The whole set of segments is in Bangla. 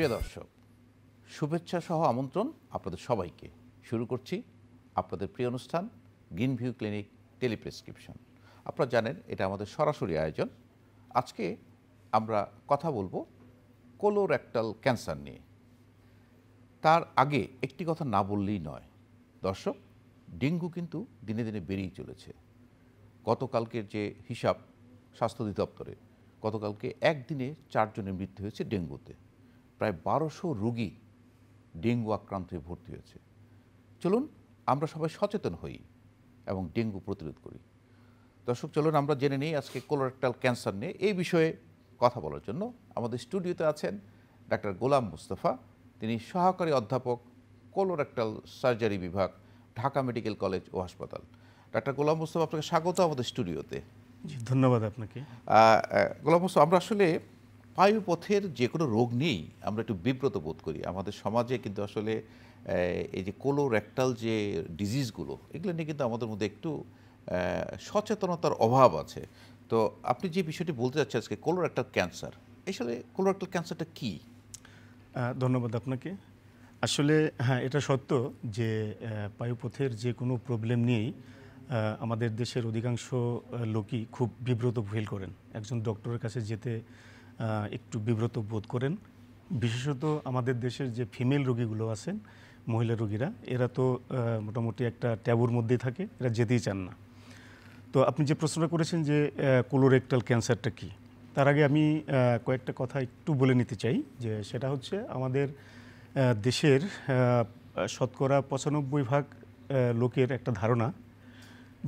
প্রিয় দর্শক শুভেচ্ছা সহ আমন্ত্রণ আপনাদের সবাইকে শুরু করছি আপনাদের প্রিয় অনুষ্ঠান গ্রিন ভিউ ক্লিনিক টেলিপ্রেসক্রিপশন আপনারা জানেন এটা আমাদের সরাসরি আয়োজন আজকে আমরা কথা বলবো কোলোরেক্টাল ক্যান্সার নিয়ে তার আগে একটি কথা না বললেই নয় দর্শক ডেঙ্গু কিন্তু দিনে দিনে বেড়েই চলেছে গতকালকের যে হিসাব স্বাস্থ্য অধিদপ্তরে গতকালকে একদিনে চারজনের মৃত্যু হয়েছে ডেঙ্গুতে প্রায় বারোশো রুগী ডেঙ্গু আক্রান্ত হয়ে ভর্তি হয়েছে চলুন আমরা সবাই সচেতন হই এবং ডেঙ্গু প্রতিরোধ করি দর্শক চলুন আমরা জেনে নিই আজকে কোলোরেক্টাল ক্যান্সার নিয়ে এই বিষয়ে কথা বলার জন্য আমাদের স্টুডিওতে আছেন ডাক্তার গোলাম মুস্তফা তিনি সহকারী অধ্যাপক কোলোরেক্টাল সার্জারি বিভাগ ঢাকা মেডিকেল কলেজ ও হাসপাতাল ডাক্তার গোলাম মুস্তফা আপনাকে স্বাগত আমাদের স্টুডিওতে ধন্যবাদ আপনাকে গোলাম মুস্তফা আমরা আসলে বায়ুপথের যে কোনো রোগ নেই আমরা একটু বিব্রত বোধ করি আমাদের সমাজে কিন্তু আসলে এই যে কোলোরেক্টাল যে ডিজিজগুলো এগুলো নিয়ে কিন্তু আমাদের মধ্যে একটু সচেতনতার অভাব আছে তো আপনি যে বিষয়টি বলতে চাচ্ছেন আজকে কোলোরেক্টাল ক্যান্সার আসলে কোলোরেক্টাল ক্যান্সারটা কী ধন্যবাদ আপনাকে আসলে হ্যাঁ এটা সত্য যে বায়ুপথের যে কোনো প্রবলেম নিয়েই আমাদের দেশের অধিকাংশ লোকই খুব বিব্রত ফিল করেন একজন ডক্টরের কাছে যেতে একটু বিব্রত বোধ করেন বিশেষত আমাদের দেশের যে ফিমেল রোগীগুলো আছেন মহিলা রোগীরা এরা তো মোটামুটি একটা ট্যাবুর মধ্যেই থাকে এরা যেতেই চান না তো আপনি যে প্রশ্নটা করেছেন যে কোলোরেক্টাল ক্যান্সারটা কী তার আগে আমি কয়েকটা কথা একটু বলে নিতে চাই যে সেটা হচ্ছে আমাদের দেশের শতকরা পঁচানব্বই ভাগ লোকের একটা ধারণা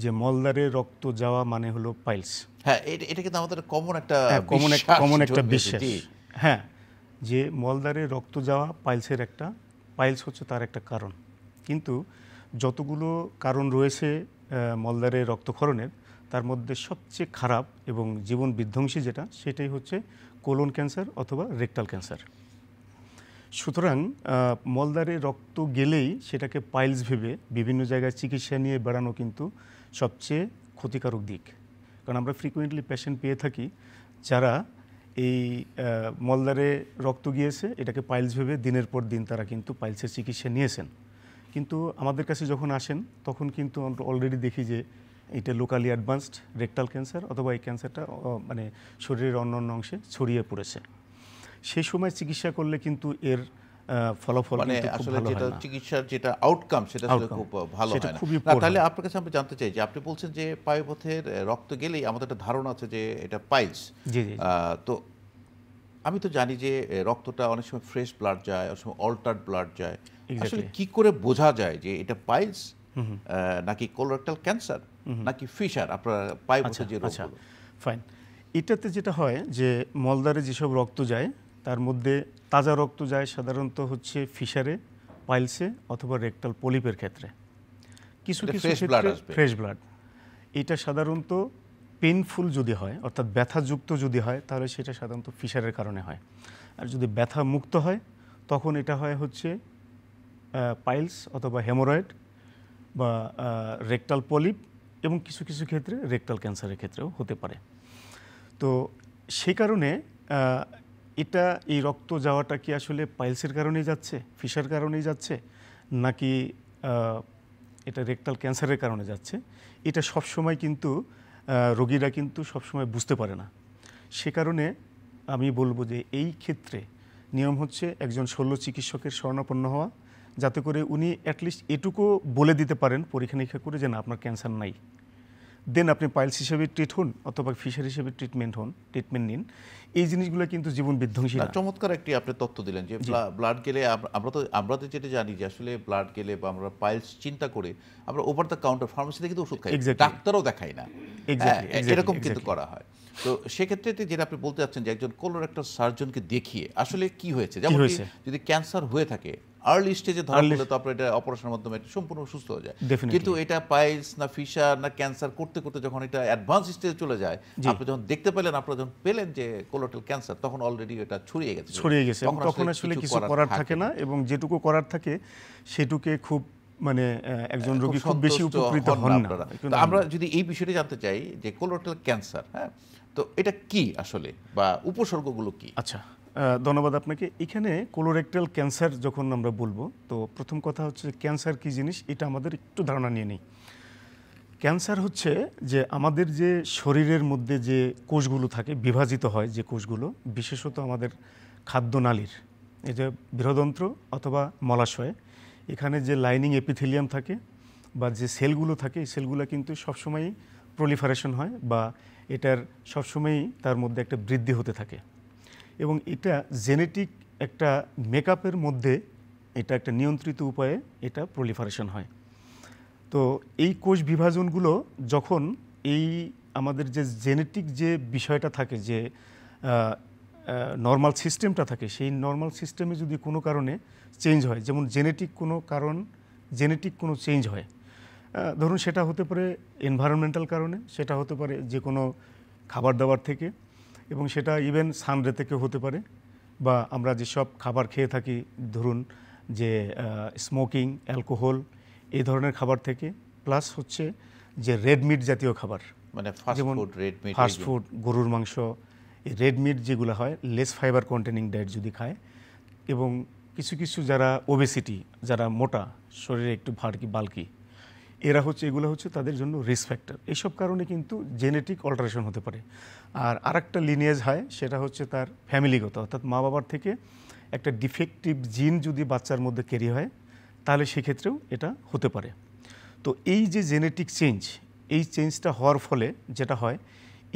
যে মলদারের রক্ত যাওয়া মানে হলো পাইলস হ্যাঁ এটা কিন্তু আমাদের কমন একটা হ্যাঁ, কমন একটা কমন একটা বিশ্বাস হ্যাঁ যে মলদারের রক্ত যাওয়া পাইলসের একটা পাইলস হচ্ছে তার একটা কারণ কিন্তু যতগুলো কারণ রয়েছে মলদারের রক্তক্ষরণের তার মধ্যে সবচেয়ে খারাপ এবং জীবন বিধ্বংসী যেটা সেটাই হচ্ছে কোলন ক্যান্সার অথবা রেকটাল ক্যান্সার সুতরাং মলদারে রক্ত গেলেই সেটাকে পাইলস ভেবে বিভিন্ন জায়গায় চিকিৎসা নিয়ে বেড়ানো কিন্তু সবচেয়ে ক্ষতিকারক দিক কারণ আমরা ফ্রিকুয়েন্টলি পেশেন্ট পেয়ে থাকি যারা এই মলদারে রক্ত গিয়েছে এটাকে পাইলস ভেবে দিনের পর দিন তারা কিন্তু পাইলসের চিকিৎসা নিয়েছেন কিন্তু আমাদের কাছে যখন আসেন তখন কিন্তু আমরা অলরেডি দেখি যে এটা লোকালি অ্যাডভান্সড রেকটাল ক্যান্সার অথবা এই ক্যান্সারটা মানে শরীরের অন্য অন্য অংশে ছড়িয়ে পড়েছে সেই সময় চিকিৎসা করলে কিন্তু এর ফলাফল মানে আসলে যেটা চিকিৎসার যেটা আউটকাম সেটা আসলে খুব ভালো হয় না তাহলে আপনার কাছে আমি জানতে চাই যে আপনি বলছেন যে পায়ুপথের রক্ত গেলেই আমাদের একটা ধারণা আছে যে এটা পাইলস তো আমি তো জানি যে রক্তটা অনেক সময় ফ্রেশ ব্লাড যায় অনেক সময় অল্টার্ড ব্লাড যায় আসলে কি করে বোঝা যায় যে এটা পাইলস নাকি কোলোরেক্টাল ক্যান্সার নাকি ফিশার আপনার পায়ুপথের আচ্ছা, যে রোগ ফাইন আচ্ছা। এটাতে যেটা হয় যে মলদারে যেসব রক্ত যায় তার মধ্যে তাজা রক্ত যায় সাধারণত হচ্ছে ফিশারে পাইলসে অথবা রেক্টাল পলিপের ক্ষেত্রে কিছু কিছু ক্ষেত্রে ফ্রেশ ব্লাড এটা সাধারণত পেনফুল যদি হয় অর্থাৎ ব্যথাযুক্ত যদি হয় তাহলে সেটা সাধারণত ফিশারের কারণে হয় আর যদি ব্যথা মুক্ত হয় তখন এটা হয় হচ্ছে পাইলস অথবা হেমোরয়েড বা রেক্টাল পলিপ এবং কিছু কিছু ক্ষেত্রে রেক্টাল ক্যান্সারের ক্ষেত্রেও হতে পারে তো সেই কারণে এটা এই রক্ত যাওয়াটা কি আসলে পাইলসের কারণেই যাচ্ছে ফিসার কারণেই যাচ্ছে নাকি এটা রেকটাল ক্যান্সারের কারণে যাচ্ছে এটা সবসময় কিন্তু রোগীরা কিন্তু সবসময় বুঝতে পারে না সে কারণে আমি বলবো যে এই ক্ষেত্রে নিয়ম হচ্ছে একজন শল্য চিকিৎসকের স্বর্ণাপন্ন হওয়া যাতে করে উনি অ্যাটলিস্ট এটুকু বলে দিতে পারেন পরীক্ষা নিরীক্ষা করে যে না আপনার ক্যান্সার নাই দেন আপনি পাইলস হিসেবে ট্রিট হন অথবা ফিশার হিসেবে ট্রিটমেন্ট হন ট্রিটমেন্ট নিন এই জিনিসগুলো কিন্তু জীবন বিধ্বংসী চমৎকার একটি আপনি তত্ত্ব দিলেন যে ব্লাড গেলে আমরা তো আমরা তো যেটা জানি যে আসলে ব্লাড গেলে বা আমরা পাইলস চিন্তা করে আমরা ওভার দ্য কাউন্টার ফার্মেসিতে কিন্তু ওষুধ খাই ডাক্তারও দেখাই না হ্যাঁ, এরকম কিন্তু করা হয় তো সেক্ষেত্রে যেটা আপনি বলতে চাচ্ছেন যে একজন কোলোরেক্টাল সার্জনকে দেখিয়ে আসলে কি হয়েছে যেমন যদি ক্যান্সার হয়ে থাকে আর্লি স্টেজে ধরা পড়লে তো আপনার এটা অপারেশনের মাধ্যমে সম্পূর্ণ সুস্থ হয়ে যায় কিন্তু এটা পাইলস না ফিসার না ক্যান্সার করতে করতে যখন এটা অ্যাডভান্স স্টেজে চলে যায় আপনি যখন দেখতে পেলেন আপনারা যখন পেলেন যে কোলোটাল ক্যান্সার তখন অলরেডি এটা ছড়িয়ে গেছে ছড়িয়ে গেছে তখন আসলে কিছু করার থাকে না এবং যেটুকু করার থাকে সেটুকে খুব মানে একজন রোগী খুব বেশি উপকৃত হন না আমরা যদি এই বিষয়টা জানতে চাই যে কোলোটাল ক্যান্সার হ্যাঁ তো এটা কি আসলে বা উপসর্গগুলো কি আচ্ছা ধন্যবাদ আপনাকে এখানে কোলোরেক্টাল ক্যান্সার যখন আমরা বলবো তো প্রথম কথা হচ্ছে ক্যান্সার কি জিনিস এটা আমাদের একটু ধারণা নিয়ে নেই ক্যান্সার হচ্ছে যে আমাদের যে শরীরের মধ্যে যে কোষগুলো থাকে বিভাজিত হয় যে কোষগুলো বিশেষত আমাদের খাদ্যনালীর এই যে বৃহদন্ত্র অথবা মলাশয় এখানে যে লাইনিং এপিথেলিয়াম থাকে বা যে সেলগুলো থাকে এই সেলগুলো কিন্তু সবসময়ই প্রলিফারেশন হয় বা এটার সবসময়ই তার মধ্যে একটা বৃদ্ধি হতে থাকে এবং এটা জেনেটিক একটা মেকআপের মধ্যে এটা একটা নিয়ন্ত্রিত উপায়ে এটা প্রলিফারেশন হয় তো এই কোষ বিভাজনগুলো যখন এই আমাদের যে জেনেটিক যে বিষয়টা থাকে যে নর্মাল সিস্টেমটা থাকে সেই নর্মাল সিস্টেমে যদি কোনো কারণে চেঞ্জ হয় যেমন জেনেটিক কোনো কারণ জেনেটিক কোনো চেঞ্জ হয় ধরুন সেটা হতে পারে এনভায়রনমেন্টাল কারণে সেটা হতে পারে যে কোনো খাবার দাবার থেকে এবং সেটা ইভেন সানডে থেকে হতে পারে বা আমরা যেসব খাবার খেয়ে থাকি ধরুন যে স্মোকিং অ্যালকোহল এই ধরনের খাবার থেকে প্লাস হচ্ছে যে রেড মিট জাতীয় খাবার মানে যেমন ফাস্টফুড গরুর মাংস এই রেড মিট যেগুলো হয় লেস ফাইবার কন্টেনিং ডায়েট যদি খায় এবং কিছু কিছু যারা ওবেসিটি যারা মোটা শরীরে একটু ভারকি বালকি এরা হচ্ছে এগুলো হচ্ছে তাদের জন্য রিস্ক ফ্যাক্টর এইসব কারণে কিন্তু জেনেটিক অল্টারেশন হতে পারে আর আরেকটা লিনিয়েজ হয় সেটা হচ্ছে তার ফ্যামিলিগত অর্থাৎ মা বাবার থেকে একটা ডিফেক্টিভ জিন যদি বাচ্চার মধ্যে ক্যারি হয় তাহলে সেক্ষেত্রেও এটা হতে পারে তো এই যে জেনেটিক চেঞ্জ এই চেঞ্জটা হওয়ার ফলে যেটা হয়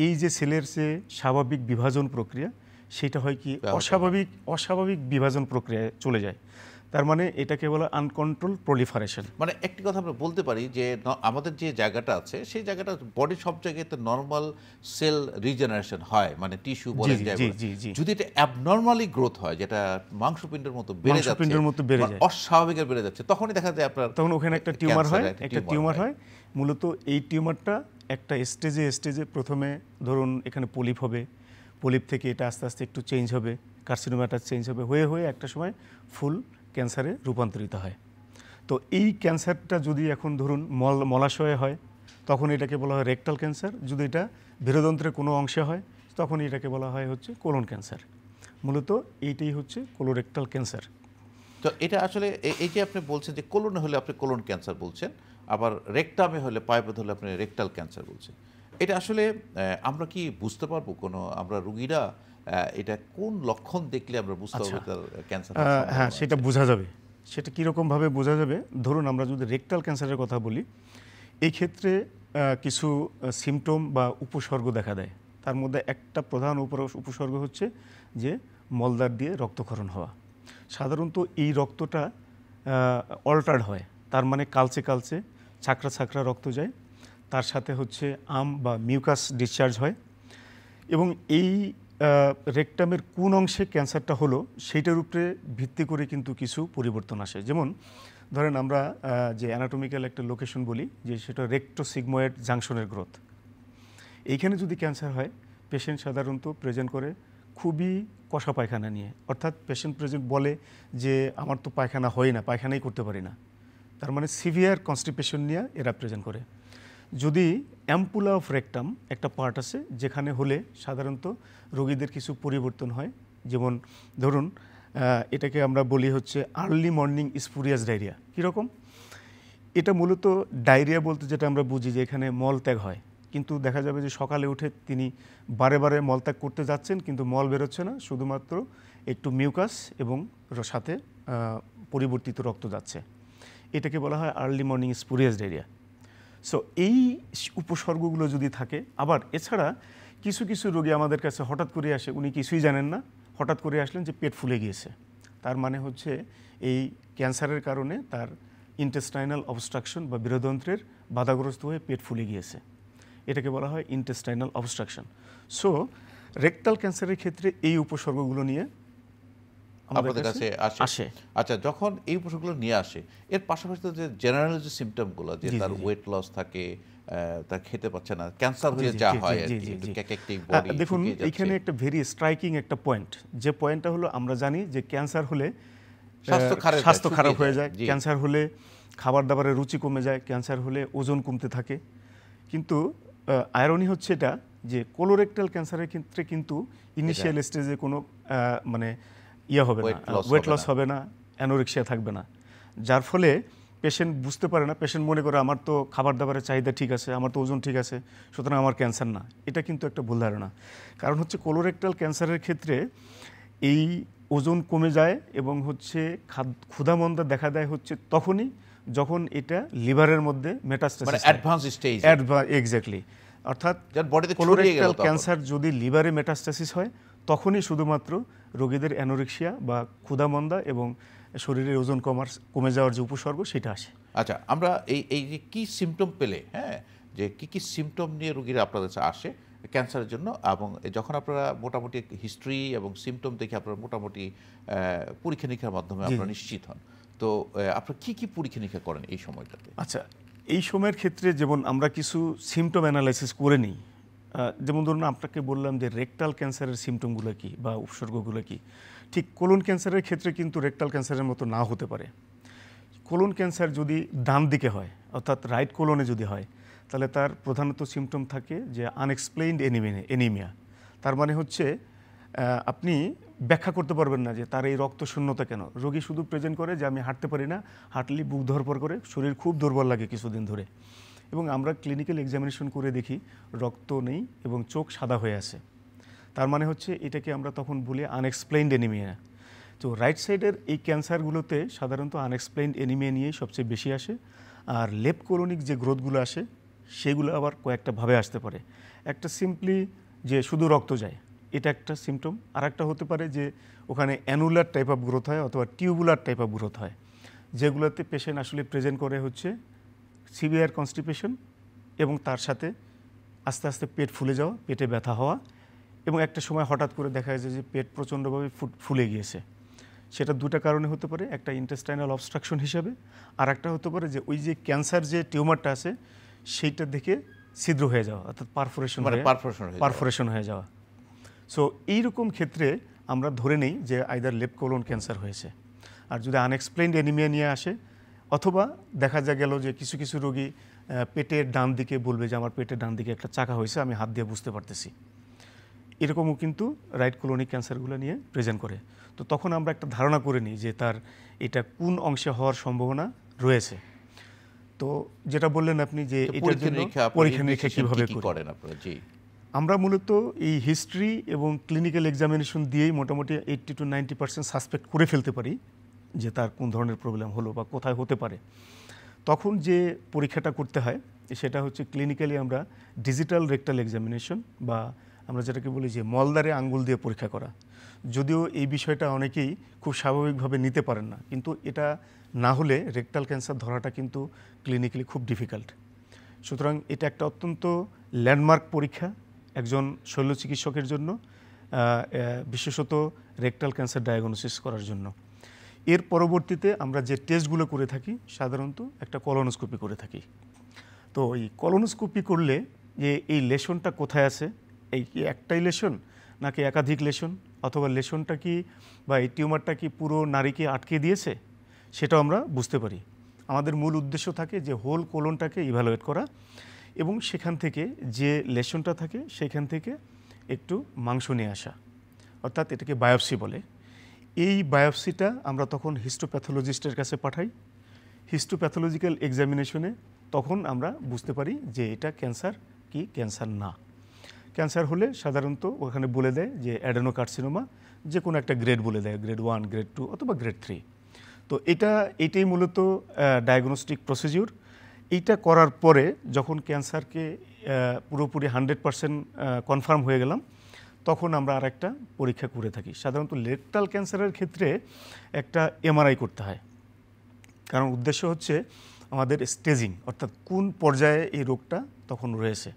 এই যে সেলের যে স্বাভাবিক বিভাজন প্রক্রিয়া সেটা হয় কি অস্বাভাবিক অস্বাভাবিক বিভাজন প্রক্রিয়ায় চলে যায় তার মানে এটাকে বলা আনকন্ট্রোল প্রলিফারেশন মানে একটি কথা আমরা বলতে পারি যে আমাদের যে জায়গাটা আছে সেই জায়গাটা বডি সব জায়গায় তো নর্মাল সেল রিজেনারেশন হয় মানে টিস্যু বলেন যদি এটা অ্যাবনর্মালি গ্রোথ হয় যেটা মাংসপিণ্ডের মতো বেড়ে যাচ্ছে পিণ্ডের মতো বেড়ে যায় অস্বাভাবিক বেড়ে যাচ্ছে তখনই দেখা যায় আপনার তখন ওখানে একটা টিউমার হয় একটা টিউমার হয় মূলত এই টিউমারটা একটা স্টেজে স্টেজে প্রথমে ধরুন এখানে পলিপ হবে পলিপ থেকে এটা আস্তে আস্তে একটু চেঞ্জ হবে কার্সিনোমাটা চেঞ্জ হবে হয়ে হয়ে একটা সময় ফুল ক্যান্সারে রূপান্তরিত হয় তো এই ক্যান্সারটা যদি এখন ধরুন মল মলাশয়ে হয় তখন এটাকে বলা হয় রেকটাল ক্যান্সার যদি এটা বেরোদন্ত্রের কোনো অংশে হয় তখন এটাকে বলা হয় হচ্ছে কোলন ক্যান্সার মূলত এইটাই হচ্ছে কোলোরেক্টাল ক্যান্সার তো এটা আসলে এই যে আপনি বলছেন যে কোলনে হলে আপনি কোলন ক্যান্সার বলছেন আবার রেকটামে হলে পাইপে হলে আপনি রেকটাল ক্যান্সার বলছেন এটা আসলে আমরা কি বুঝতে পারবো কোনো আমরা রুগীরা এটা কোন লক্ষণ দেখলে আমরা বুঝতে পারব আচ্ছা। ক্যান্সার হ্যাঁ সেটা বোঝা যাবে সেটা কীরকমভাবে বোঝা যাবে ধরুন আমরা যদি রেকটাল ক্যান্সারের কথা বলি এই ক্ষেত্রে কিছু সিমটম বা উপসর্গ দেখা দেয় তার মধ্যে একটা প্রধান উপসর্গ হচ্ছে যে মলদার দিয়ে রক্তক্ষরণ হওয়া সাধারণত এই রক্তটা অল্টার্ড হয় তার মানে কালচে কালচে ছাকরা ছাকরা রক্ত যায় তার সাথে হচ্ছে আম বা মিউকাস ডিসচার্জ হয় এবং এই রেকটামের কোন অংশে ক্যান্সারটা হলো সেইটার উপরে ভিত্তি করে কিন্তু কিছু পরিবর্তন আসে যেমন ধরেন আমরা যে অ্যানাটমিক্যাল একটা লোকেশন বলি যে সেটা রেক্টোসিগময়েড জাংশনের গ্রোথ এইখানে যদি ক্যান্সার হয় পেশেন্ট সাধারণত প্রেজেন্ট করে খুবই কষা পায়খানা নিয়ে অর্থাৎ পেশেন্ট প্রেজেন্ট বলে যে আমার তো পায়খানা হয় না পায়খানাই করতে পারি না তার মানে সিভিয়ার কনস্টিপেশন নিয়ে এরা প্রেজেন্ট করে যদি অ্যাম্পুলা অফ রেকটাম একটা পার্ট আছে যেখানে হলে সাধারণত রোগীদের কিছু পরিবর্তন হয় যেমন ধরুন এটাকে আমরা বলি হচ্ছে আর্লি মর্নিং স্পুরিয়াস ডায়রিয়া কীরকম এটা মূলত ডায়রিয়া বলতে যেটা আমরা বুঝি যে এখানে মলত্যাগ হয় কিন্তু দেখা যাবে যে সকালে উঠে তিনি বারে বারে মলত্যাগ করতে যাচ্ছেন কিন্তু মল বেরোচ্ছে না শুধুমাত্র একটু মিউকাস এবং সাথে পরিবর্তিত রক্ত যাচ্ছে এটাকে বলা হয় early morning spurious diarrhoea so এই উপসর্গগুলো যদি থাকে আবার এছাড়া কিছু কিছু রোগী আমাদের কাছে হঠাৎ করে আসে উনি কিছুই জানেন না হঠাৎ করে আসলেন যে পেট ফুলে গিয়েছে তার মানে হচ্ছে এই ক্যান্সারের কারণে তার ইন্টেস্টাইনাল অবস্ট্রাকশন বা বিরোধন্ত্রের বাধাগ্রস্ত হয়ে পেট ফুলে গিয়েছে এটাকে বলা হয় ইন্টেস্টাইনাল অবস্ট্রাকশন সো রেকটাল ক্যান্সারের ক্ষেত্রে এই উপসর্গগুলো নিয়ে আমাদের কাছে আসে আচ্ছা যখন এই পশুগুলো নিয়ে আসে এর পাশাপাশি তো যে জেনারেল যে সিমটমগুলো যে তার ওয়েট লস থাকে তা খেতে পারছে না ক্যান্সার হয়ে যা হয় দেখুন এখানে একটা ভেরি স্ট্রাইকিং একটা পয়েন্ট যে পয়েন্টটা হলো আমরা জানি যে ক্যান্সার হলে স্বাস্থ্য খারাপ হয়ে যায় ক্যান্সার হলে খাবার দাবারের রুচি কমে যায় ক্যান্সার হলে ওজন কমতে থাকে কিন্তু আয়রনি হচ্ছে এটা যে কোলোরেক্টাল ক্যান্সারের ক্ষেত্রে কিন্তু ইনিশিয়াল স্টেজে কোনো মানে ইয়ে হবে না ওয়েট লস হবে না অ্যানোরিক্সিয়া থাকবে না যার ফলে পেশেন্ট বুঝতে পারে না পেশেন্ট মনে করে আমার তো খাবার দাবারের চাহিদা ঠিক আছে আমার তো ওজন ঠিক আছে সুতরাং আমার ক্যান্সার না এটা কিন্তু একটা ভুল ধারণা কারণ হচ্ছে কোলোরেক্টাল ক্যান্সারের ক্ষেত্রে এই ওজন কমে যায় এবং হচ্ছে ক্ষুধামন্দা দেখা দেয় হচ্ছে তখনই যখন এটা লিভারের মধ্যে মেটাস্টাসিস মানে অর্থাৎ ক্যান্সার যদি লিভারে মেটাস্টাসিস হয় তখনই শুধুমাত্র রোগীদের অ্যানোরিক্সিয়া বা ক্ষুদামন্দা এবং শরীরের ওজন কমার কমে যাওয়ার যে উপসর্গ সেটা আসে আচ্ছা আমরা এই এই যে কী সিমটম পেলে হ্যাঁ যে কি কি সিমটম নিয়ে রোগীরা আপনাদের কাছে আসে ক্যান্সারের জন্য এবং যখন আপনারা মোটামুটি হিস্ট্রি এবং সিমটম দেখে আপনারা মোটামুটি পরীক্ষা নিরীক্ষার মাধ্যমে আপনারা নিশ্চিত হন তো আপনারা কি কি পরীক্ষা নিরীক্ষা করেন এই সময়টাতে আচ্ছা এই সময়ের ক্ষেত্রে যেমন আমরা কিছু সিমটম অ্যানালাইসিস করে নিই যেমন ধরুন আপনাকে বললাম যে রেকটাল ক্যান্সারের সিমটমগুলো কী বা উপসর্গগুলো কী ঠিক কোলন ক্যান্সারের ক্ষেত্রে কিন্তু রেকটাল ক্যান্সারের মতো না হতে পারে কোলন ক্যান্সার যদি ডান দিকে হয় অর্থাৎ রাইট কোলনে যদি হয় তাহলে তার প্রধানত সিমটম থাকে যে আনএক্সপ্লেইনড এনিমিয়া এনিমিয়া তার মানে হচ্ছে আপনি ব্যাখ্যা করতে পারবেন না যে তার এই রক্ত শূন্যতা কেন রোগী শুধু প্রেজেন্ট করে যে আমি হাঁটতে পারি না হাঁটলি বুক ধরপর করে শরীর খুব দুর্বল লাগে কিছুদিন ধরে এবং আমরা ক্লিনিক্যাল এক্সামিনেশন করে দেখি রক্ত নেই এবং চোখ সাদা হয়ে আছে তার মানে হচ্ছে এটাকে আমরা তখন বলি আনএক্সপ্লেইনড এনিমিয়া তো রাইট সাইডের এই ক্যান্সারগুলোতে সাধারণত আনএক্সপ্লেইনড এনিমিয়া নিয়ে সবচেয়ে বেশি আসে আর লেপ যে গ্রোথগুলো আসে সেগুলো আবার কয়েকটা ভাবে আসতে পারে একটা সিম্পলি যে শুধু রক্ত যায় এটা একটা সিমটম আর একটা হতে পারে যে ওখানে অ্যানুলার টাইপ অফ গ্রোথ হয় অথবা টিউবুলার টাইপ অফ গ্রোথ হয় যেগুলোতে পেশেন্ট আসলে প্রেজেন্ট করে হচ্ছে সিভিয়ার কনস্টিপেশন এবং তার সাথে আস্তে আস্তে পেট ফুলে যাওয়া পেটে ব্যথা হওয়া এবং একটা সময় হঠাৎ করে দেখা যায় যে পেট প্রচণ্ডভাবে ফুলে গিয়েছে সেটা দুটা কারণে হতে পারে একটা ইন্টেস্টাইনাল অবস্ট্রাকশন হিসাবে আর একটা হতে পারে যে ওই যে ক্যান্সার যে টিউমারটা আছে সেইটা দেখে ছিদ্র হয়ে যাওয়া অর্থাৎ পারফোরেশন মানে পারফোরেশন হয়ে যাওয়া সো এইরকম ক্ষেত্রে আমরা ধরে নেই যে আইদার লেপ কোলন ক্যান্সার হয়েছে আর যদি আনএক্সপ্লেইনড অ্যানিমিয়া নিয়ে আসে অথবা দেখা যা গেল যে কিছু কিছু রোগী পেটের ডান দিকে বলবে যে আমার পেটের ডান দিকে একটা চাকা হয়েছে আমি হাত দিয়ে বুঝতে পারতেছি এরকমও কিন্তু রাইট কোলোনিক ক্যান্সারগুলো নিয়ে প্রেজেন্ট করে তো তখন আমরা একটা ধারণা করে নিই যে তার এটা কোন অংশে হওয়ার সম্ভাবনা রয়েছে তো যেটা বললেন আপনি যে এটার জন্য পরীক্ষা নিরীক্ষা কীভাবে করেন আপনারা জি আমরা মূলত এই হিস্ট্রি এবং ক্লিনিক্যাল এক্সামিনেশন দিয়েই মোটামুটি eighty to ninety percent suspect করে ফেলতে পারি যে তার কোন ধরনের প্রবলেম হলো বা কোথায় হতে পারে তখন যে পরীক্ষাটা করতে হয় সেটা হচ্ছে ক্লিনিক্যালি আমরা ডিজিটাল রেক্টাল এক্সামিনেশন বা আমরা যেটাকে বলি যে মলদারে আঙ্গুল দিয়ে পরীক্ষা করা যদিও এই বিষয়টা অনেকেই খুব স্বাভাবিকভাবে নিতে পারেন না কিন্তু এটা না হলে রেক্টাল ক্যান্সার ধরাটা কিন্তু ক্লিনিক্যালি খুব ডিফিকাল্ট সুতরাং এটা একটা অত্যন্ত ল্যান্ডমার্ক পরীক্ষা একজন শৈল্য চিকিৎসকের জন্য বিশেষত রেক্টাল ক্যান্সার ডায়াগনোসিস করার জন্য এর পরবর্তীতে আমরা যে টেস্টগুলো করে থাকি সাধারণত একটা কলোনোস্কোপি করে থাকি তো এই কলোনোস্কোপি করলে যে এই লেশনটা কোথায় আছে এই কি একটাই লেশন নাকি একাধিক লেশন অথবা লেশনটা কি বা এই টিউমারটা কি পুরো নারীকে আটকে দিয়েছে সেটাও আমরা বুঝতে পারি আমাদের মূল উদ্দেশ্য থাকে যে হোল কোলনটাকে ইভ্যালুয়েট করা এবং সেখান থেকে যে লেশনটা থাকে সেখান থেকে একটু মাংস নিয়ে আসা অর্থাৎ এটাকে বায়োপসি বলে এই বায়োপসিটা আমরা তখন হিস্টোপ্যাথোলজিস্টের কাছে পাঠাই হিস্টোপ্যাথোলজিক্যাল এক্সামিনেশনে তখন আমরা বুঝতে পারি যে এটা ক্যান্সার কি ক্যান্সার না ক্যান্সার হলে সাধারণত ওখানে বলে দেয় যে অ্যাডেনোকার্সিনোমা যে কোনো একটা গ্রেড বলে দেয় গ্রেড ওয়ান গ্রেড টু অথবা গ্রেড থ্রি তো এটা এটাই মূলত ডায়াগনস্টিক প্রসিজিওর এইটা করার পরে যখন ক্যান্সারকে পুরোপুরি হান্ড্রেড পারসেন্ট কনফার্ম হয়ে গেলাম তখন আমরা আর একটা পরীক্ষা করে থাকি সাধারণত লেকটাল ক্যান্সারের ক্ষেত্রে একটা এমআরআই করতে হয় কারণ উদ্দেশ্য হচ্ছে আমাদের স্টেজিং অর্থাৎ কোন পর্যায়ে এই রোগটা তখন রয়েছে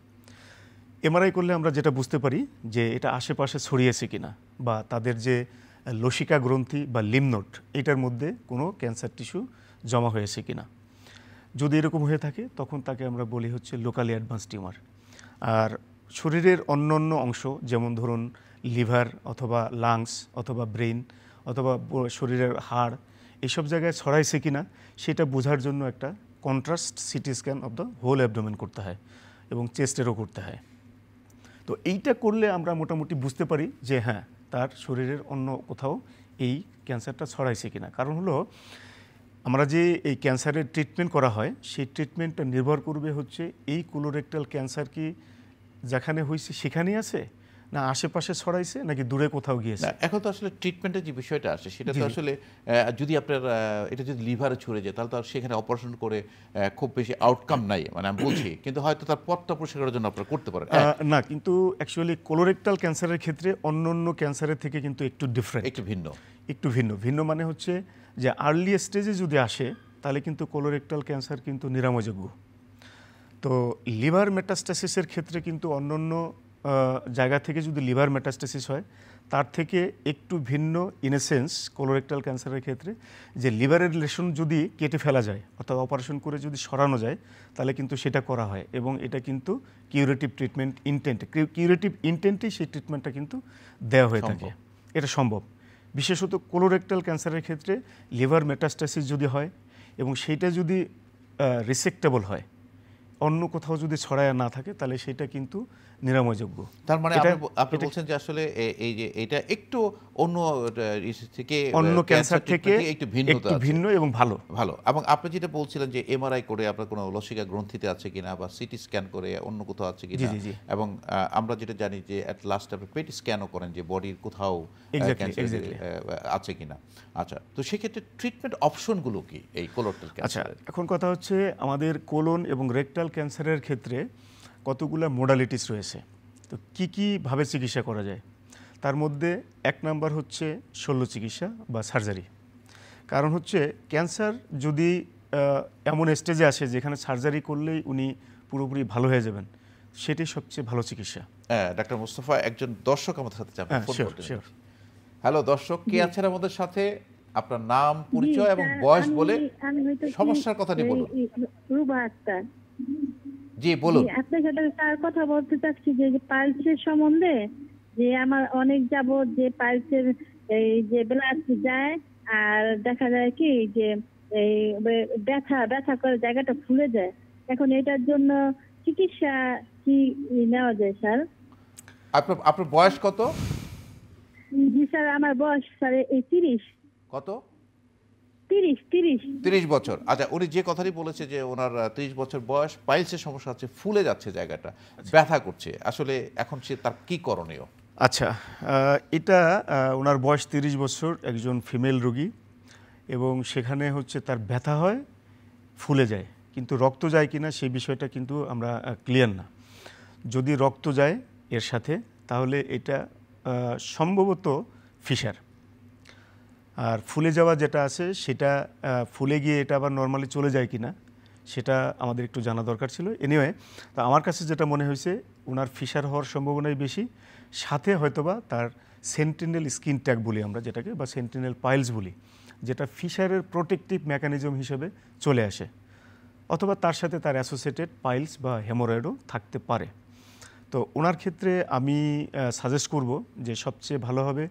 এমআরআই করলে আমরা যেটা বুঝতে পারি যে এটা আশেপাশে ছড়িয়েছে কিনা বা তাদের যে লসিকা গ্রন্থি বা লিমনোট এটার মধ্যে কোনো ক্যান্সার টিস্যু জমা হয়েছে কিনা যদি এরকম হয়ে থাকে তখন তাকে আমরা বলি হচ্ছে লোকালি অ্যাডভান্স টিউমার আর শরীরের অন্য অন্য অংশ যেমন ধরুন লিভার অথবা লাংস অথবা ব্রেন অথবা শরীরের হাড় এইসব জায়গায় ছড়াইছে কি না সেটা বোঝার জন্য একটা contrast CT scan of the whole abdomen করতে হয় এবং চেস্টেরও করতে হয় তো এইটা করলে আমরা মোটামুটি বুঝতে পারি যে হ্যাঁ তার শরীরের অন্য কোথাও এই ক্যান্সারটা ছড়াইছে কিনা কারণ হলো আমরা যে এই ক্যান্সারের ট্রিটমেন্ট করা হয় সেই ট্রিটমেন্টটা নির্ভর করবে হচ্ছে এই কোলোরেক্টাল ক্যান্সার কি যেখানে হয়েছে সেখানেই আছে না আশেপাশে ছড়াইছে নাকি দূরে কোথাও গিয়েছে এখন তো আসলে ট্রিটমেন্টের যে বিষয়টা আছে সেটা তো আসলে যদি আপনার এটা যদি লিভারে ছড়ে যায় তাহলে তো সেখানে অপারেশন করে খুব বেশি আউটকাম নাই মানে আমি বলছি কিন্তু হয়তো তার পথটা পরিষ্কার করার জন্য আপনারা করতে পারেন হ্যাঁ। না কিন্তু অ্যাকচুয়ালি কোলোরেক্টাল ক্যান্সারের ক্ষেত্রে অন্য অন্য ক্যান্সারের থেকে কিন্তু একটু ডিফারেন্ট একটু ভিন্ন একটু ভিন্ন ভিন্ন মানে হচ্ছে যে আর্লি স্টেজে যদি আসে তাহলে কিন্তু কোলোরেক্টাল ক্যান্সার কিন্তু নিরাময়যোগ্য তো লিভার মেটাস্টাসিসের ক্ষেত্রে কিন্তু অন্য অন্য জায়গা থেকে যদি লিভার মেটাস্টাসিস হয় তার থেকে একটু ভিন্ন ইনেসেন্স কোলোরেক্টাল ক্যান্সারের ক্ষেত্রে যে লিভারের লেশন যদি কেটে ফেলা যায় অর্থাৎ অপারেশন করে যদি সরানো যায় তাহলে কিন্তু সেটা করা হয় এবং এটা কিন্তু কিউরেটিভ ট্রিটমেন্ট ইনটেন্ট কিউরেটিভ ইনটেন্টেই সেই ট্রিটমেন্টটা কিন্তু দেওয়া হয়ে থাকে এটা সম্ভব বিশেষত কোলোরেক্টাল ক্যান্সারের ক্ষেত্রে লিভার মেটাস্টাসিস যদি হয় এবং সেইটা যদি রিসেক্টেবল হয় অন্য কোথাও যদি ছড়ায় না থাকে তাহলে সেটা কিন্তু নিরাময়যোগ্য তার মানে আপনি বলছেন যে আসলে এই যে এটা একটু অন্য থেকে অন্য ক্যান্সার থেকে একটু ভিন্ন একটু ভিন্ন এবং ভালো ভালো এবং আপনি যেটা বলছিলেন যে এমআরআই করে আপনার কোনো লসিকা গ্রন্থিতে আছে কিনা বা সিটি স্ক্যান করে অন্য কোথাও আছে কিনা এবং আমরা যেটা জানি যে অ্যাট লাস্ট আপনি পেট স্ক্যানও করেন যে বডির কোথাও আছে কিনা আচ্ছা তো সেক্ষেত্রে ট্রিটমেন্ট অপশনগুলো কি এই কোলোটাল ক্যান্সার আচ্ছা এখন কথা হচ্ছে আমাদের কোলন এবং রেকটাল ক্যান্সারের ক্ষেত্রে কতগুলো মোডালিটিস রয়েছে তো কী কীভাবে চিকিৎসা করা যায় তার মধ্যে এক নাম্বার হচ্ছে শল্য চিকিৎসা বা সার্জারি কারণ হচ্ছে ক্যান্সার যদি এমন স্টেজে আসে যেখানে সার্জারি করলেই উনি পুরোপুরি ভালো হয়ে যাবেন সেটি সবচেয়ে ভালো চিকিৎসা হ্যাঁ ডাক্তার মোস্তফা একজন দর্শক আমাদের সাথে হ্যাঁ, হ্যালো দর্শক কে আছেন আমাদের সাথে আপনার নাম পরিচয় এবং বয়স বলে সমস্যার কথাটি বলুন রুবা আক্তার জি বলুন আপনার সাথে তার কথা বলতে চাচ্ছি যে পালসের সম্বন্ধে যে আমার অনেক যাব যে পালসের এই যে ব্লাড যায় আর দেখা যায় কি যে এই ব্যথা ব্যথা করে জায়গাটা ফুলে যায় এখন এটার জন্য চিকিৎসা কি নেওয়া যায় স্যার আপনার আপনার বয়স কত জি স্যার আমার বয়স স্যার এই তিরিশ কত তিরিশ বছর আচ্ছা উনি যে কথাটি বলেছে যে ওনার তিরিশ বছর বয়স পাইলসের সমস্যা হচ্ছে ফুলে যাচ্ছে জায়গাটা আচ্ছা। ব্যথা করছে আসলে এখন সে তার কি করণীয় আচ্ছা এটা ওনার বয়স তিরিশ বছর একজন ফিমেল রোগী এবং সেখানে হচ্ছে তার ব্যথা হয় ফুলে যায় কিন্তু রক্ত যায় কিনা সেই বিষয়টা কিন্তু আমরা ক্লিয়ার না যদি রক্ত যায় এর সাথে তাহলে এটা সম্ভবত ফিশার আর ফুলে যাওয়া যেটা আছে সেটা ফুলে গিয়ে এটা আবার নর্মালি চলে যায় কি না সেটা আমাদের একটু জানা দরকার ছিল এনিওয়ে তো আমার কাছে যেটা মনে হয়েছে ওনার ফিসার হওয়ার সম্ভাবনাই বেশি সাথে হয়তোবা তার সেন্টিনেল স্কিন ট্যাগ বলি আমরা যেটাকে বা সেন্টিনেল পাইলস বলি যেটা ফিশারের প্রোটেকটিভ মেকানিজম হিসেবে চলে আসে অথবা তার সাথে তার অ্যাসোসিয়েটেড পাইলস বা হেমোরয়েডও থাকতে পারে তো ওনার ক্ষেত্রে আমি সাজেস্ট করব যে সবচেয়ে ভালো হবে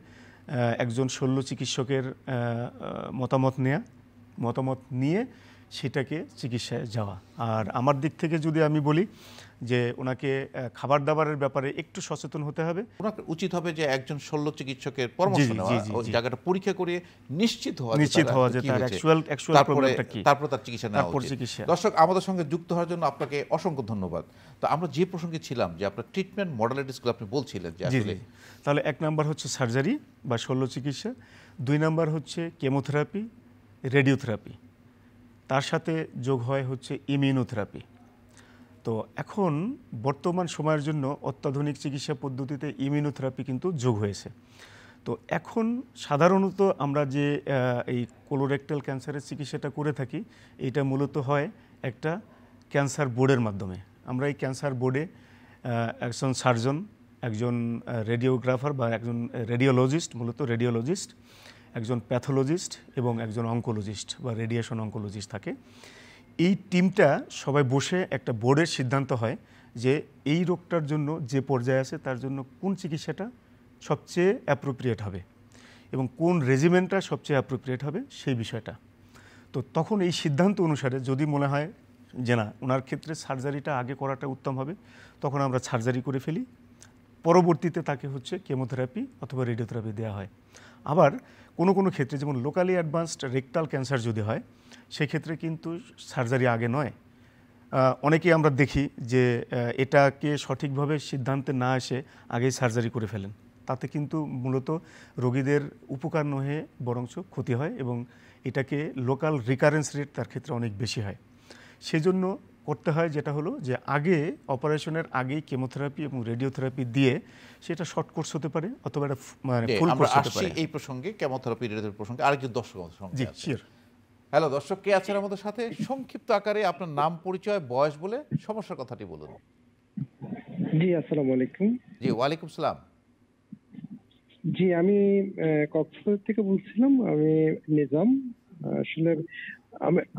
একজন শল্য চিকিৎসকের মতামত নেয়া মতামত নিয়ে সেটাকে চিকিৎসায় যাওয়া আর আমার দিক থেকে যদি আমি বলি যে ওনাকে খাবার দাবারের ব্যাপারে একটু সচেতন হতে হবে ওনাকে উচিত হবে যে একজন শল্য চিকিৎসকের পরামর্শ নেওয়া জায়গাটা পরীক্ষা করে নিশ্চিত হওয়া নিশ্চিত হওয়া যে তার অ্যাকচুয়াল অ্যাকচুয়াল প্রবলেমটা কি তারপর তার চিকিৎসা নেওয়া তারপর চিকিৎসা দর্শক আমাদের সঙ্গে যুক্ত হওয়ার জন্য আপনাকে অসংখ্য ধন্যবাদ তো আমরা যে প্রসঙ্গে ছিলাম যে আপনার ট্রিটমেন্ট মডালিটিসগুলো আপনি বলছিলেন যে আসলে তাহলে এক নাম্বার হচ্ছে সার্জারি বা শল্য চিকিৎসা দুই নাম্বার হচ্ছে কেমোথেরাপি রেডিওথেরাপি তার সাথে যোগ হয় হচ্ছে ইমিউনোথেরাপি তো এখন বর্তমান সময়ের জন্য অত্যাধুনিক চিকিৎসা পদ্ধতিতে ইমিউনোথেরাপি কিন্তু যোগ হয়েছে তো এখন সাধারণত আমরা যে এই কোলোরেক্টাল ক্যান্সারের চিকিৎসাটা করে থাকি এটা মূলত হয় একটা ক্যান্সার বোর্ডের মাধ্যমে আমরা এই ক্যান্সার বোর্ডে একজন সার্জন একজন রেডিওগ্রাফার বা একজন রেডিওলজিস্ট মূলত রেডিওলজিস্ট একজন প্যাথোলজিস্ট এবং একজন অঙ্কোলজিস্ট বা রেডিয়েশন অঙ্কোলজিস্ট থাকে এই টিমটা সবাই বসে একটা বোর্ডের সিদ্ধান্ত হয় যে এই রোগটার জন্য যে পর্যায়ে আছে তার জন্য কোন চিকিৎসাটা সবচেয়ে অ্যাপ্রোপ্রিয়েট হবে এবং কোন রেজিমেন্টটা সবচেয়ে অ্যাপ্রোপ্রিয়েট হবে সেই বিষয়টা তো তখন এই সিদ্ধান্ত অনুসারে যদি মনে হয় যে না ওনার ক্ষেত্রে সার্জারিটা আগে করাটা উত্তম হবে তখন আমরা সার্জারি করে ফেলি পরবর্তীতে তাকে হচ্ছে কেমোথেরাপি অথবা রেডিওথেরাপি দেওয়া হয় আবার কোনো কোনো ক্ষেত্রে যেমন লোকালি অ্যাডভান্সড রেকটাল ক্যান্সার যদি হয় সেক্ষেত্রে কিন্তু সার্জারি আগে নয় অনেকেই আমরা দেখি যে এটাকে সঠিকভাবে সিদ্ধান্তে না এসে আগেই সার্জারি করে ফেলেন তাতে কিন্তু মূলত রোগীদের উপকার নহে বরঞ্চ ক্ষতি হয় এবং এটাকে লোকাল রিকারেন্স রেট তার ক্ষেত্রে অনেক বেশি হয় সেজন্য করতে হয় যেটা হলো যে আগে অপারেশনের আগেই কেমোথেরাপি এবং রেডিওথেরাপি দিয়ে সেটা শর্ট কোর্স হতে পারে অথবা একটা মানে ফুল কোর্স হতে পারে এই প্রসঙ্গে কেমোথেরাপি রেডিওথেরাপি প্রসঙ্গে আরেকজন দর্শক জি শিওর হ্যালো দর্শক কে আছেন আমাদের সাথে সংক্ষিপ্ত আকারে আপনার নাম পরিচয় বয়স বলে সমস্যার কথাটি বলুন জি আসসালামু আলাইকুম জি ওয়ালাইকুম সালাম জি আমি কক্সবাজার থেকে বলছিলাম আমি নিজাম আসলে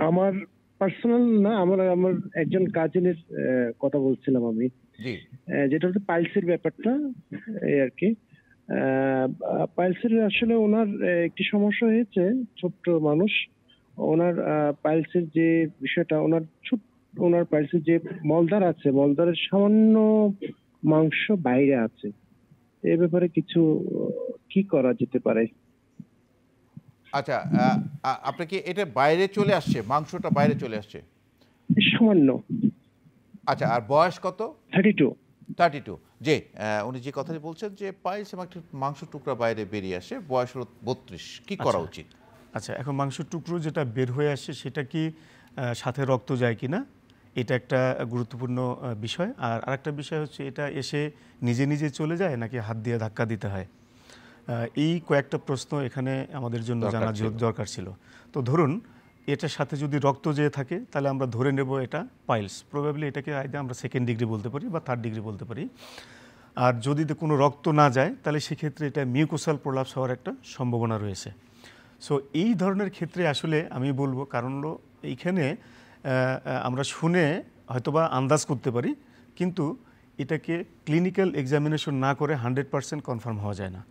আমার পার্সোনাল না আমার আমার একজন কাজিনের কথা বলছিলাম আমি যেটা হচ্ছে পাইলসের ব্যাপারটা এই আর কি পাইলসের আসলে ওনার একটি সমস্যা হয়েছে ছোট্ট মানুষ ওনার পাইলসের যে বিষয়টা ওনার ছোট ওনার পাইলসের যে মলদার আছে মলদারের সামান্য মাংস বাইরে আছে এ ব্যাপারে কিছু কি করা যেতে পারে আচ্ছা আপনাকে এটা বাইরে চলে আসছে মাংসটা বাইরে চলে আসছে সামান্য আচ্ছা আর বয়স কত থার্টি টু থার্টি টু যে উনি যে কথাটি বলছেন যে পাইলস এবং একটি মাংস টুকরা বাইরে বেরিয়ে আসে বয়স হলো বত্রিশ কি করা আচ্ছা। উচিত আচ্ছা এখন মাংস টুকরো যেটা বের হয়ে আসে সেটা কি সাথে রক্ত যায় কি না এটা একটা গুরুত্বপূর্ণ বিষয় আর আরেকটা বিষয় হচ্ছে এটা এসে নিজে নিজে চলে যায় নাকি হাত দিয়ে ধাক্কা দিতে হয় এই কয়েকটা প্রশ্ন এখানে আমাদের জন্য জানা দরকার ছিল তো ধরুন এটার সাথে যদি রক্ত যেয়ে থাকে তাহলে আমরা ধরে নেব এটা পাইলস প্রবাবলি এটাকে আয় আমরা সেকেন্ড ডিগ্রি বলতে পারি বা থার্ড ডিগ্রি বলতে পারি আর যদি কোনো রক্ত না যায় তাহলে সেক্ষেত্রে এটা মিউকোসাল প্রলাপস হওয়ার একটা সম্ভাবনা রয়েছে সো এই ধরনের ক্ষেত্রে আসলে আমি বলবো কারণ হল এইখানে আমরা শুনে হয়তোবা আন্দাজ করতে পারি কিন্তু এটাকে ক্লিনিক্যাল এক্সামিনেশন না করে হান্ড্রেড পারসেন্ট কনফার্ম হওয়া যায় না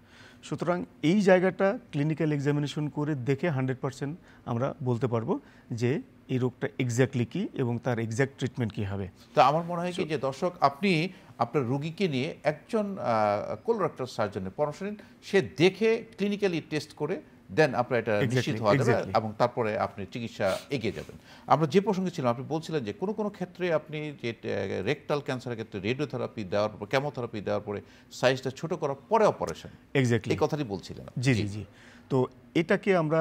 সুতরাং এই জায়গাটা ক্লিনিক্যাল এক্সামিনেশন করে দেখে হান্ড্রেড পারসেন্ট আমরা বলতে পারবো যে এই রোগটা এক্স্যাক্টলি কী এবং তার এক্স্যাক্ট ট্রিটমেন্ট কী হবে তো আমার মনে হয় কি যে দর্শক আপনি আপনার রুগীকে নিয়ে একজন কোলোরেক্টাল সার্জনের পরামর্শ নিন সে দেখে ক্লিনিক্যালি টেস্ট করে দেন আপনার এটা নিশ্চিত হওয়া যাবে এবং তারপরে আপনি চিকিৎসা এগিয়ে যাবেন আমরা যে প্রসঙ্গে ছিলাম আপনি বলছিলেন যে কোনো কোনো ক্ষেত্রে আপনি যে রেকটাল ক্যান্সারের ক্ষেত্রে রেডিওথেরাপি দেওয়ার পর কেমোথেরাপি দেওয়ার পরে সাইজটা ছোট করার পরে অপারেশন এক্স্যাক্টলি এই কথাটি বলছিলেন জি জি জি তো এটাকে আমরা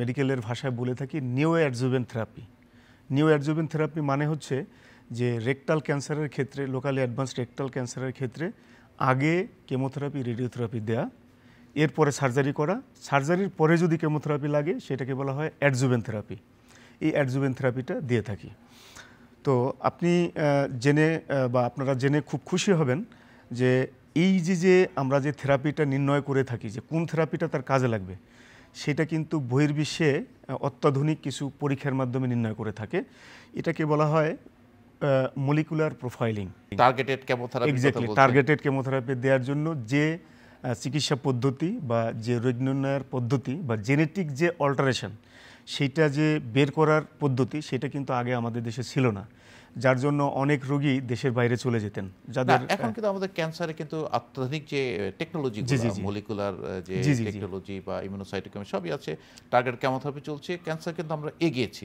মেডিকেলের ভাষায় বলে থাকি neoadjuvant therapy neoadjuvant therapy মানে হচ্ছে যে রেকটাল ক্যান্সারের ক্ষেত্রে লোকালি অ্যাডভান্স রেকটাল ক্যান্সারের ক্ষেত্রে আগে কেমোথেরাপি রেডিওথেরাপি দেওয়া এরপরে সার্জারি করা সার্জারির পরে যদি কেমোথেরাপি লাগে সেটাকে বলা হয় অ্যাডজুবেন থেরাপি এই অ্যাডজুবেন থেরাপিটা দিয়ে থাকি তো আপনি জেনে বা আপনারা জেনে খুব খুশি হবেন যে এই যে যে আমরা যে থেরাপিটা নির্ণয় করে থাকি যে কোন থেরাপিটা তার কাজে লাগবে সেটা কিন্তু বহির্বিশ্বে অত্যাধুনিক কিছু পরীক্ষার মাধ্যমে নির্ণয় করে থাকে এটাকে বলা হয় molecular profiling targeted chemotherapy exactly targeted chemotherapy দেওয়ার জন্য যে চিকিৎসা পদ্ধতি বা যে রোগ নির্ণয়ের পদ্ধতি বা জেনেটিক যে অল্টারেশন সেটা যে বের করার পদ্ধতি সেটা কিন্তু আগে আমাদের দেশে ছিল না যার জন্য অনেক রোগী দেশের বাইরে চলে যেতেন যাদের এখন কিন্তু আমাদের ক্যান্সারে কিন্তু অত্যাধুনিক যে টেকনোলজি মলিকুলার যে টেকনোলজি বা ইমিউনোসাইটোকেম সবই আছে টার্গেট কেমোথেরাপি চলছে ক্যান্সার কিন্তু আমরা এগিয়েছি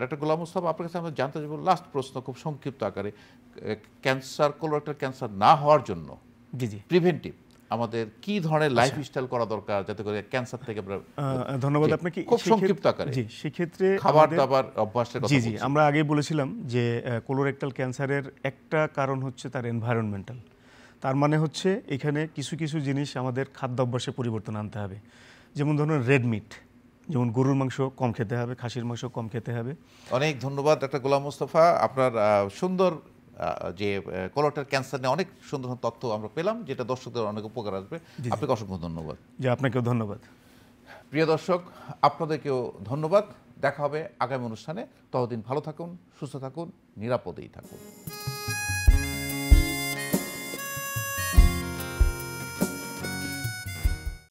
ডাক্তার গোলাম মুস্তফা আপনার কাছে আমরা জানতে চাইব লাস্ট প্রশ্ন খুব সংক্ষিপ্ত আকারে ক্যান্সার কোলোরেক্টাল ক্যান্সার না হওয়ার জন্য জি জি প্রিভেন্টিভ আমাদের কি ধরনের লাইফ আচ্ছা। স্টাইল করা দরকার যাতে করে ক্যান্সার থেকে আমরা ধন্যবাদ আপনাকে খুব সংক্ষিপ্ত আকারে জি সেক্ষেত্রে খাবার দাবার অভ্যাসের কথা জি জি আমরা আগেই বলেছিলাম যে কোলোরেক্টাল ক্যান্সারের একটা কারণ হচ্ছে তার এনভায়রনমেন্টাল তার মানে হচ্ছে এখানে কিছু কিছু জিনিস আমাদের খাদ্য অভ্যাসে পরিবর্তন আনতে হবে যেমন ধরুন রেড মিট যেমন গরুর মাংস কম খেতে হবে খাসির মাংস কম খেতে হবে অনেক ধন্যবাদ একটা গোলাম মুস্তফা আপনার সুন্দর যে কলোটার ক্যান্সার নিয়ে অনেক সুন্দর তথ্য আমরা পেলাম যেটা দর্শকদের অনেক উপকার আসবে আপনাকে অসংখ্য ধন্যবাদ জি আপনাকেও ধন্যবাদ প্রিয় দর্শক আপনাদেরকেও ধন্যবাদ দেখা হবে আগামী অনুষ্ঠানে ততদিন ভালো থাকুন সুস্থ থাকুন নিরাপদেই থাকুন